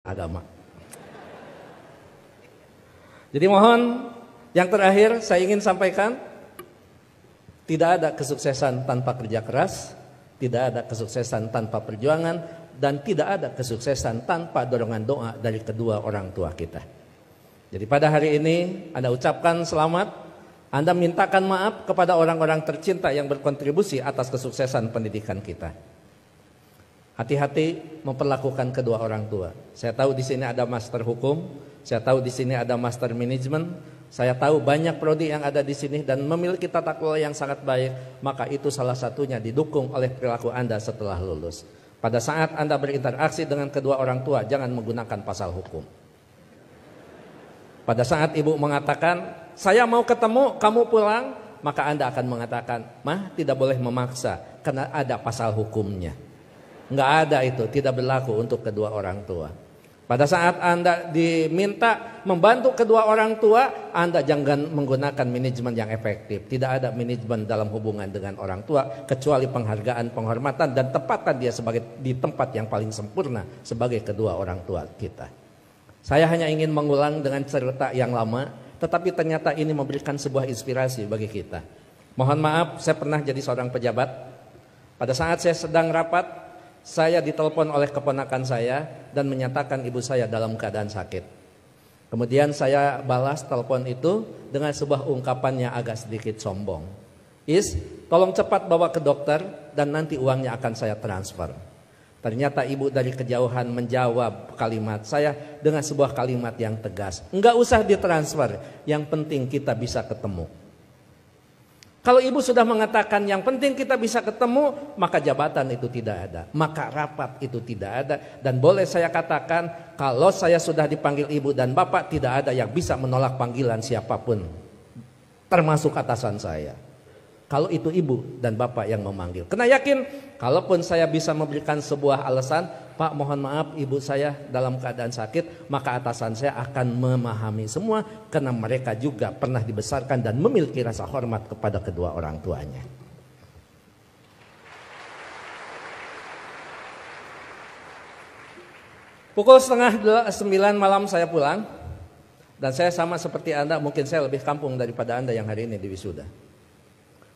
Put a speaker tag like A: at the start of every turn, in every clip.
A: agama. Jadi mohon yang terakhir saya ingin sampaikan tidak ada kesuksesan tanpa kerja keras, tidak ada kesuksesan tanpa perjuangan dan tidak ada kesuksesan tanpa dorongan doa dari kedua orang tua kita. Jadi pada hari ini Anda ucapkan selamat, Anda mintakan maaf kepada orang-orang tercinta yang berkontribusi atas kesuksesan pendidikan kita. Hati-hati memperlakukan kedua orang tua. Saya tahu di sini ada master hukum, saya tahu di sini ada master manajemen, saya tahu banyak prodi yang ada di sini dan memiliki tata kelola yang sangat baik, maka itu salah satunya didukung oleh perilaku Anda setelah lulus. Pada saat Anda berinteraksi dengan kedua orang tua, jangan menggunakan pasal hukum. Pada saat ibu mengatakan, "Saya mau ketemu, kamu pulang," maka Anda akan mengatakan, "Mah, tidak boleh memaksa karena ada pasal hukumnya." nggak ada itu, tidak berlaku untuk kedua orang tua. Pada saat Anda diminta membantu kedua orang tua, Anda jangan menggunakan manajemen yang efektif. Tidak ada manajemen dalam hubungan dengan orang tua kecuali penghargaan, penghormatan dan tempatkan dia sebagai di tempat yang paling sempurna sebagai kedua orang tua kita. Saya hanya ingin mengulang dengan cerita yang lama, tetapi ternyata ini memberikan sebuah inspirasi bagi kita. Mohon maaf, saya pernah jadi seorang pejabat. Pada saat saya sedang rapat, saya ditelepon oleh keponakan saya dan menyatakan ibu saya dalam keadaan sakit. Kemudian saya balas telepon itu dengan sebuah ungkapan yang agak sedikit sombong. Is, tolong cepat bawa ke dokter dan nanti uangnya akan saya transfer. Ternyata ibu dari kejauhan menjawab kalimat saya dengan sebuah kalimat yang tegas. Enggak usah ditransfer, yang penting kita bisa ketemu. Kalau ibu sudah mengatakan yang penting kita bisa ketemu, maka jabatan itu tidak ada, maka rapat itu tidak ada. Dan boleh saya katakan, kalau saya sudah dipanggil ibu dan bapak, tidak ada yang bisa menolak panggilan siapapun, termasuk atasan saya. Kalau itu ibu dan bapak yang memanggil, kena yakin, kalaupun saya bisa memberikan sebuah alasan, Pak mohon maaf ibu saya dalam keadaan sakit, maka atasan saya akan memahami semua karena mereka juga pernah dibesarkan dan memiliki rasa hormat kepada kedua orang tuanya. Pukul setengah sembilan malam saya pulang dan saya sama seperti Anda, mungkin saya lebih kampung daripada Anda yang hari ini di wisuda.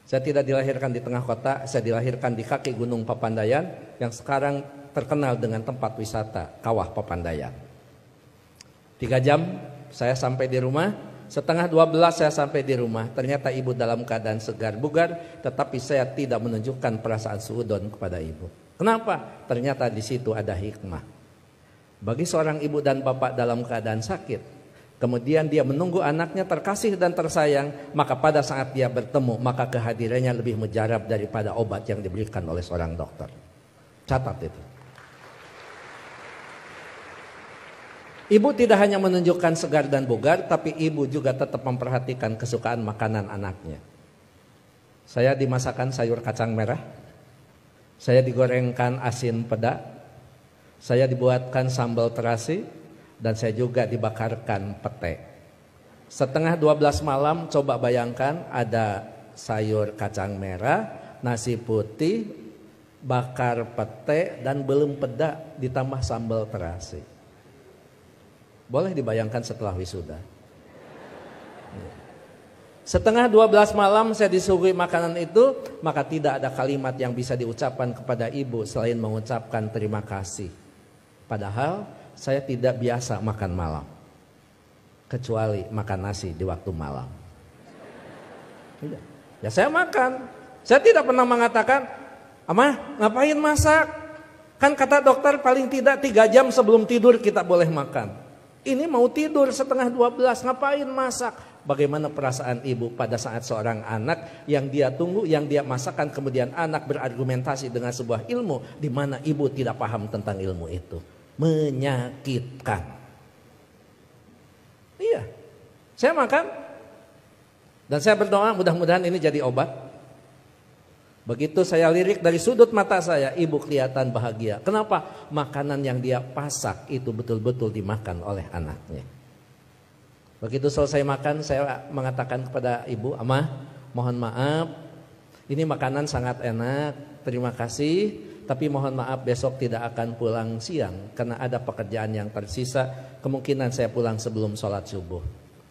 A: Saya tidak dilahirkan di tengah kota, saya dilahirkan di kaki Gunung Papandayan yang sekarang terkenal dengan tempat wisata Kawah Papandayan. Tiga jam saya sampai di rumah, setengah dua belas saya sampai di rumah. Ternyata ibu dalam keadaan segar bugar, tetapi saya tidak menunjukkan perasaan suudon kepada ibu. Kenapa? Ternyata di situ ada hikmah. Bagi seorang ibu dan bapak dalam keadaan sakit, Kemudian dia menunggu anaknya terkasih dan tersayang, maka pada saat dia bertemu, maka kehadirannya lebih mujarab daripada obat yang diberikan oleh seorang dokter. Catat itu. Ibu tidak hanya menunjukkan segar dan bugar, tapi ibu juga tetap memperhatikan kesukaan makanan anaknya. Saya dimasakkan sayur kacang merah, saya digorengkan asin peda, saya dibuatkan sambal terasi, dan saya juga dibakarkan pete. Setengah 12 malam coba bayangkan ada sayur kacang merah, nasi putih, bakar pete, dan belum peda ditambah sambal terasi. Boleh dibayangkan setelah wisuda. Setengah dua belas malam saya disuguhi makanan itu, maka tidak ada kalimat yang bisa diucapkan kepada ibu selain mengucapkan terima kasih. Padahal saya tidak biasa makan malam. Kecuali makan nasi di waktu malam. Ya saya makan. Saya tidak pernah mengatakan, Amah ngapain masak? Kan kata dokter paling tidak tiga jam sebelum tidur kita boleh makan. Ini mau tidur setengah 12, ngapain masak? Bagaimana perasaan ibu pada saat seorang anak yang dia tunggu, yang dia masakan, kemudian anak berargumentasi dengan sebuah ilmu di mana ibu tidak paham tentang ilmu itu. Menyakitkan. Iya. Saya makan dan saya berdoa mudah-mudahan ini jadi obat. Begitu saya lirik dari sudut mata saya, ibu kelihatan bahagia. Kenapa? Makanan yang dia pasak itu betul-betul dimakan oleh anaknya. Begitu selesai makan, saya mengatakan kepada ibu, Ama, mohon maaf. Ini makanan sangat enak. Terima kasih, tapi mohon maaf besok tidak akan pulang siang karena ada pekerjaan yang tersisa. Kemungkinan saya pulang sebelum sholat subuh."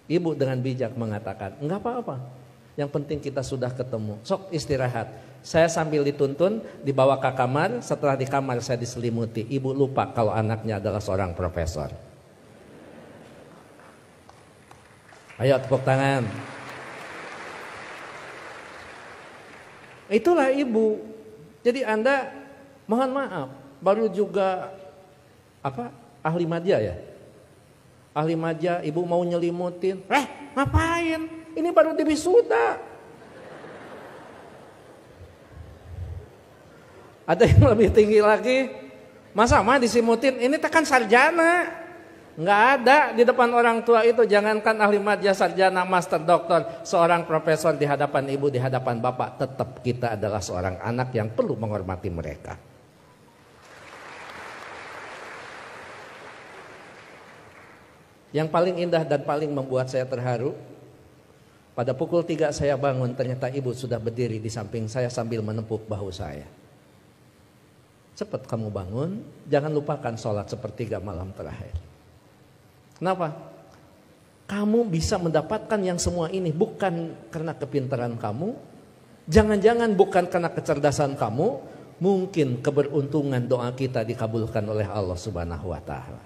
A: Ibu dengan bijak mengatakan, "Enggak apa-apa." Yang penting kita sudah ketemu. Sok istirahat. Saya sambil dituntun dibawa ke kamar, setelah di kamar saya diselimuti. Ibu lupa kalau anaknya adalah seorang profesor. Ayo tepuk tangan. Itulah ibu. Jadi Anda mohon maaf, baru juga apa? Ahli madya ya? Ahli madya, ibu mau nyelimutin. Eh, ngapain? Ini baru di wisuda. Ada yang lebih tinggi lagi. Masa mah disimutin, ini tekan sarjana. Nggak ada di depan orang tua itu jangankan ahli madya sarjana master doktor seorang profesor di hadapan ibu di hadapan bapak tetap kita adalah seorang anak yang perlu menghormati mereka. Yang paling indah dan paling membuat saya terharu pada pukul tiga saya bangun, ternyata ibu sudah berdiri di samping saya sambil menepuk bahu saya. Cepat kamu bangun, jangan lupakan sholat sepertiga malam terakhir. Kenapa? Kamu bisa mendapatkan yang semua ini bukan karena kepintaran kamu, jangan-jangan bukan karena kecerdasan kamu, mungkin keberuntungan doa kita dikabulkan oleh Allah Subhanahu wa taala.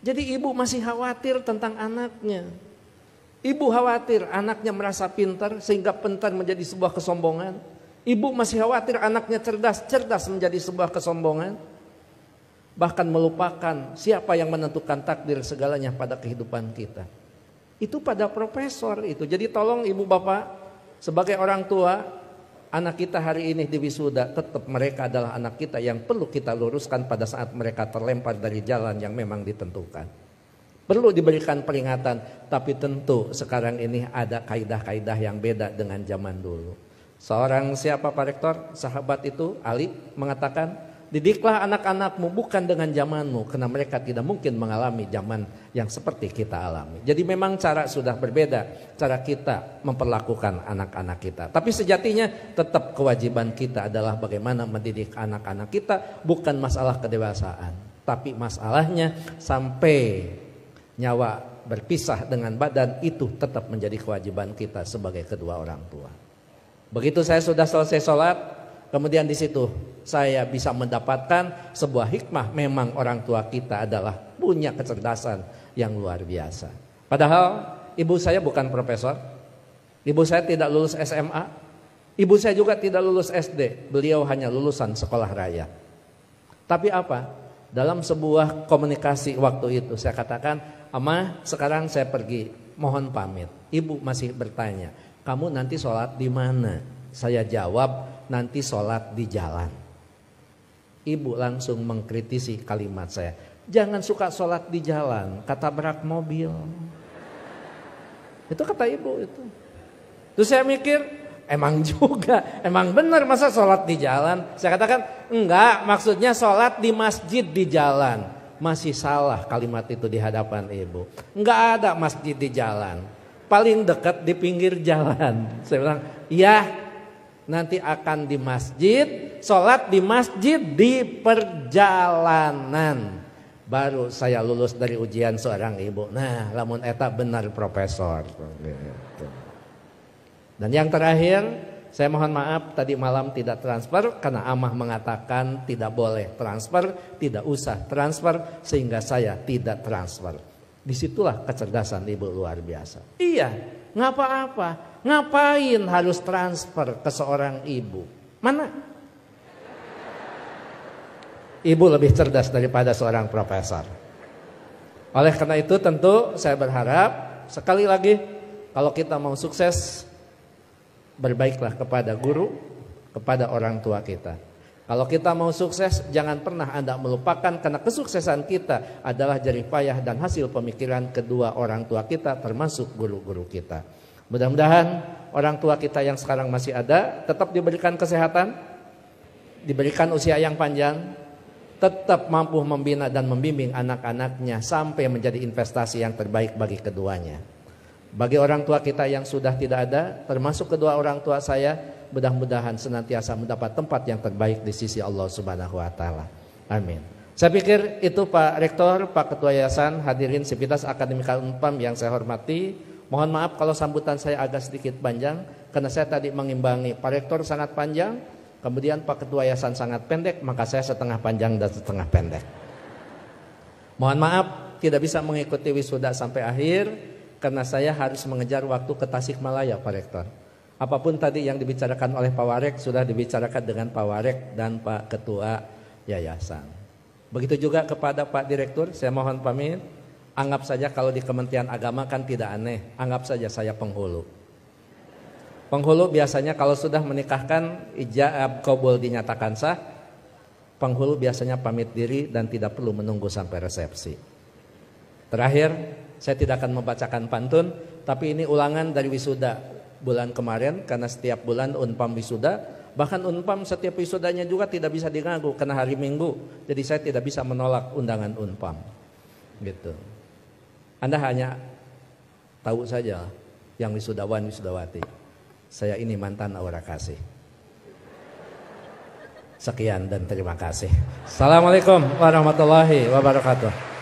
A: Jadi ibu masih khawatir tentang anaknya. Ibu khawatir anaknya merasa pintar sehingga pentan menjadi sebuah kesombongan. Ibu masih khawatir anaknya cerdas, cerdas menjadi sebuah kesombongan. Bahkan melupakan siapa yang menentukan takdir segalanya pada kehidupan kita. Itu pada profesor itu. Jadi tolong ibu bapak sebagai orang tua anak kita hari ini di wisuda tetap mereka adalah anak kita yang perlu kita luruskan pada saat mereka terlempar dari jalan yang memang ditentukan. Perlu diberikan peringatan, tapi tentu sekarang ini ada kaidah-kaidah yang beda dengan zaman dulu. Seorang siapa Pak Rektor, sahabat itu Ali mengatakan, didiklah anak-anakmu bukan dengan zamanmu, karena mereka tidak mungkin mengalami zaman yang seperti kita alami. Jadi memang cara sudah berbeda, cara kita memperlakukan anak-anak kita. Tapi sejatinya tetap kewajiban kita adalah bagaimana mendidik anak-anak kita, bukan masalah kedewasaan. Tapi masalahnya sampai nyawa berpisah dengan badan itu tetap menjadi kewajiban kita sebagai kedua orang tua. Begitu saya sudah selesai sholat, kemudian di situ saya bisa mendapatkan sebuah hikmah memang orang tua kita adalah punya kecerdasan yang luar biasa. Padahal ibu saya bukan profesor, ibu saya tidak lulus SMA, ibu saya juga tidak lulus SD, beliau hanya lulusan sekolah raya. Tapi apa? Dalam sebuah komunikasi waktu itu saya katakan, "Ama, sekarang saya pergi, mohon pamit." Ibu masih bertanya, "Kamu nanti sholat di mana?" Saya jawab, "Nanti sholat di jalan." Ibu langsung mengkritisi kalimat saya. Jangan suka sholat di jalan, kata berak mobil. Itu kata ibu itu. Terus saya mikir, Emang juga, emang benar masa sholat di jalan? Saya katakan enggak, maksudnya sholat di masjid di jalan. Masih salah kalimat itu di hadapan ibu. Enggak ada masjid di jalan. Paling dekat di pinggir jalan. Saya bilang, ya nanti akan di masjid, sholat di masjid di perjalanan. Baru saya lulus dari ujian seorang ibu. Nah, lamun eta benar profesor. Dan yang terakhir, saya mohon maaf tadi malam tidak transfer karena amah mengatakan tidak boleh transfer, tidak usah transfer sehingga saya tidak transfer. Disitulah kecerdasan ibu luar biasa. Iya, ngapa apa? Ngapain harus transfer ke seorang ibu? Mana? Ibu lebih cerdas daripada seorang profesor. Oleh karena itu tentu saya berharap sekali lagi kalau kita mau sukses berbaiklah kepada guru, kepada orang tua kita. Kalau kita mau sukses, jangan pernah Anda melupakan karena kesuksesan kita adalah jerih payah dan hasil pemikiran kedua orang tua kita termasuk guru-guru kita. Mudah-mudahan orang tua kita yang sekarang masih ada tetap diberikan kesehatan, diberikan usia yang panjang, tetap mampu membina dan membimbing anak-anaknya sampai menjadi investasi yang terbaik bagi keduanya. Bagi orang tua kita yang sudah tidak ada, termasuk kedua orang tua saya, mudah-mudahan senantiasa mendapat tempat yang terbaik di sisi Allah Subhanahu wa taala. Amin. Saya pikir itu Pak Rektor, Pak Ketua Yayasan, hadirin Sivitas Akademika Unpam yang saya hormati. Mohon maaf kalau sambutan saya agak sedikit panjang karena saya tadi mengimbangi Pak Rektor sangat panjang, kemudian Pak Ketua Yayasan sangat pendek, maka saya setengah panjang dan setengah pendek. Mohon maaf tidak bisa mengikuti wisuda sampai akhir karena saya harus mengejar waktu ke Tasikmalaya, Pak Rektor. Apapun tadi yang dibicarakan oleh Pak Warek sudah dibicarakan dengan Pak Warek dan Pak Ketua Yayasan. Begitu juga kepada Pak Direktur, saya mohon pamit. Anggap saja kalau di Kementerian Agama kan tidak aneh, anggap saja saya penghulu. Penghulu biasanya kalau sudah menikahkan ijab eh, kobol dinyatakan sah, penghulu biasanya pamit diri dan tidak perlu menunggu sampai resepsi. Terakhir, saya tidak akan membacakan pantun, tapi ini ulangan dari wisuda bulan kemarin karena setiap bulan Unpam wisuda. Bahkan Unpam setiap wisudanya juga tidak bisa diganggu karena hari Minggu. Jadi saya tidak bisa menolak undangan Unpam. Gitu. Anda hanya tahu saja yang wisudawan wisudawati. Saya ini mantan aura kasih. Sekian dan terima kasih. Assalamualaikum warahmatullahi wabarakatuh.